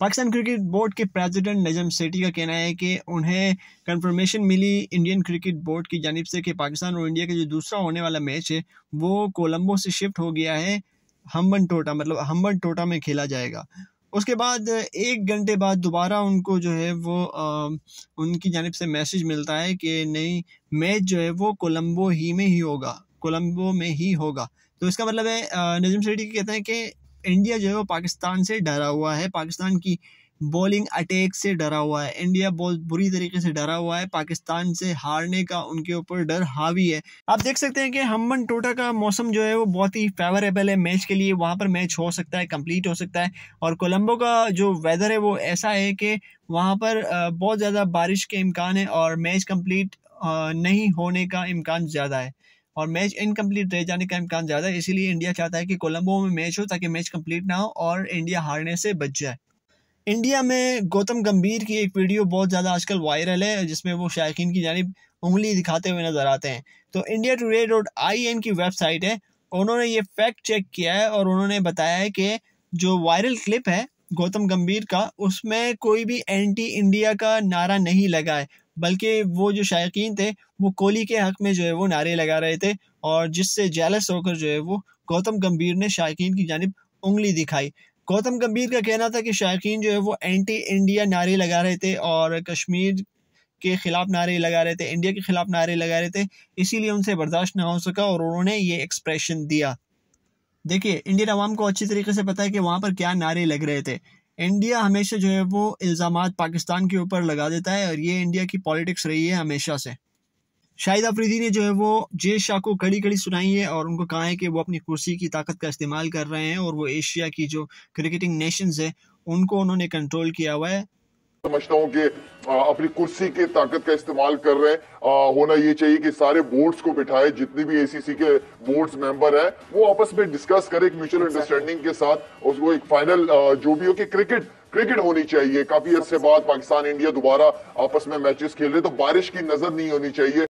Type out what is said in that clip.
Pakistan cricket board के president Najam Sethi का कहना है कि उन्हें कंफर्मेशन मिली इंडियन क्रिकेट बोर्ड की जानब से कि पाकिस्तान और इंडिया का जो दूसरा होने वाला मैच है वो कोलंबो से शिफ्ट हो गया है हम्बन टोटा मतलब हम्बन टोटा में खेला जाएगा उसके बाद एक घंटे बाद दोबारा उनको जो है वो आ, उनकी जानब से मैसेज मिलता है कि नहीं मैच जो है वो कोलंबो ही में ही होगा कोलंबो में ही होगा तो इसका मतलब है नजम सेठी कहते हैं कि इंडिया जो है वो पाकिस्तान से डरा हुआ है पाकिस्तान की बॉलिंग अटैक से डरा हुआ है इंडिया बहुत बुरी तरीके से डरा हुआ है पाकिस्तान से हारने का उनके ऊपर डर हावी है आप देख सकते हैं कि हमन टोटा का मौसम जो है वो बहुत ही फेवरेबल है मैच के लिए वहाँ पर मैच हो सकता है कंप्लीट हो सकता है और कोलंबो का जो वेदर है वो ऐसा है कि वहाँ पर बहुत ज़्यादा बारिश के इम्कान है और मैच कम्प्लीट नहीं होने का इम्कान ज़्यादा है और मैच इनकम्प्लीट रह जाने का इम्कान ज़्यादा है इसीलिए इंडिया चाहता है कि कोलंबो में मैच हो ताकि मैच कम्प्लीट ना हो और इंडिया हारने से बच जाए इंडिया में गौतम गंभीर की एक वीडियो बहुत ज़्यादा आजकल वायरल है जिसमें वो शायकीन की जानब उंगली दिखाते हुए नज़र आते हैं तो India Today dot I N की वेबसाइट है उन्होंने ये फैक्ट चेक किया है और उन्होंने बताया है कि जो वायरल क्लिप है गौतम गंभीर का उसमें कोई भी एंटी इंडिया का नारा नहीं लगा है बल्कि वो जो शायकीन थे वो कोहली के हक में जो है वो नारे लगा रहे थे और जिससे जैलस होकर जो है वो गौतम गंभीर ने शायकीन की जानब उंगली दिखाई गौतम गंभीर का कहना था कि शायकीन जो है वो एंटी इंडिया नारे लगा रहे थे और कश्मीर के ख़िलाफ़ नारे लगा रहे थे इंडिया के ख़िलाफ़ नारे लगा रहे थे इसीलिए उनसे बर्दाश्त ना हो सका और उन्होंने ये एक्सप्रेशन दिया देखिए इंडियन आवाम को अच्छी तरीके से पता है कि वहाँ पर क्या नारे लग रहे थे इंडिया हमेशा जो है वो इल्ज़ाम पाकिस्तान के ऊपर लगा देता है और ये इंडिया की पॉलिटिक्स रही है हमेशा से शाहिद अफरीदी ने जो है वो जे शाह को कड़ी कड़ी सुनाई है और उनको कहा है कि वो अपनी कुर्सी की ताकत का इस्तेमाल कर रहे हैं और वो एशिया की जो क्रिकेटिंग नेशंस है उनको उन्होंने कंट्रोल किया हुआ है समझता हूँ कि अपनी कुर्सी के ताकत का इस्तेमाल कर रहे हैं होना ये चाहिए कि सारे बोर्ड्स को बिठाए जितने भी एसीसी के बोर्ड्स मेंबर हैं वो आपस में डिस्कस करें एक म्यूचुअल अंडरस्टैंडिंग के साथ उसको एक फाइनल जो भी हो कि क्रिकेट क्रिकेट होनी चाहिए काफी अर्से बाद पाकिस्तान इंडिया दोबारा आपस में मैचेस खेल रहे तो बारिश की नजर नहीं होनी चाहिए